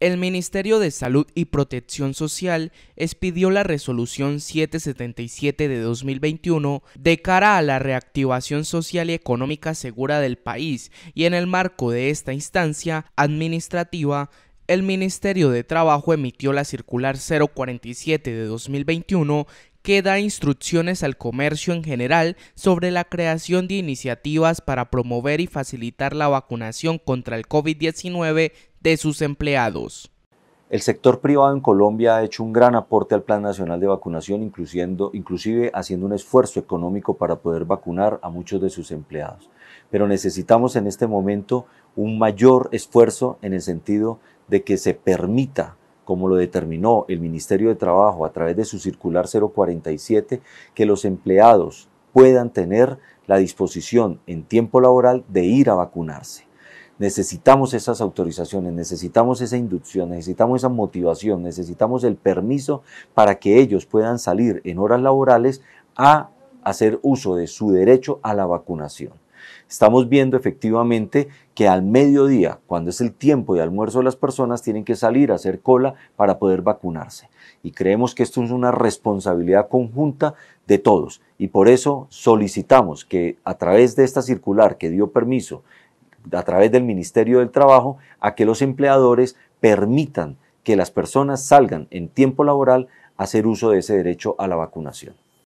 El Ministerio de Salud y Protección Social expidió la resolución 777 de 2021 de cara a la reactivación social y económica segura del país y en el marco de esta instancia administrativa el Ministerio de Trabajo emitió la circular 047 de 2021 que da instrucciones al comercio en general sobre la creación de iniciativas para promover y facilitar la vacunación contra el COVID-19 de sus empleados. El sector privado en Colombia ha hecho un gran aporte al Plan Nacional de Vacunación, inclusive haciendo un esfuerzo económico para poder vacunar a muchos de sus empleados. Pero necesitamos en este momento un mayor esfuerzo en el sentido de que se permita como lo determinó el Ministerio de Trabajo a través de su circular 047, que los empleados puedan tener la disposición en tiempo laboral de ir a vacunarse necesitamos esas autorizaciones, necesitamos esa inducción, necesitamos esa motivación, necesitamos el permiso para que ellos puedan salir en horas laborales a hacer uso de su derecho a la vacunación. Estamos viendo efectivamente que al mediodía, cuando es el tiempo de almuerzo, las personas tienen que salir a hacer cola para poder vacunarse. Y creemos que esto es una responsabilidad conjunta de todos. Y por eso solicitamos que a través de esta circular que dio permiso a través del Ministerio del Trabajo a que los empleadores permitan que las personas salgan en tiempo laboral a hacer uso de ese derecho a la vacunación.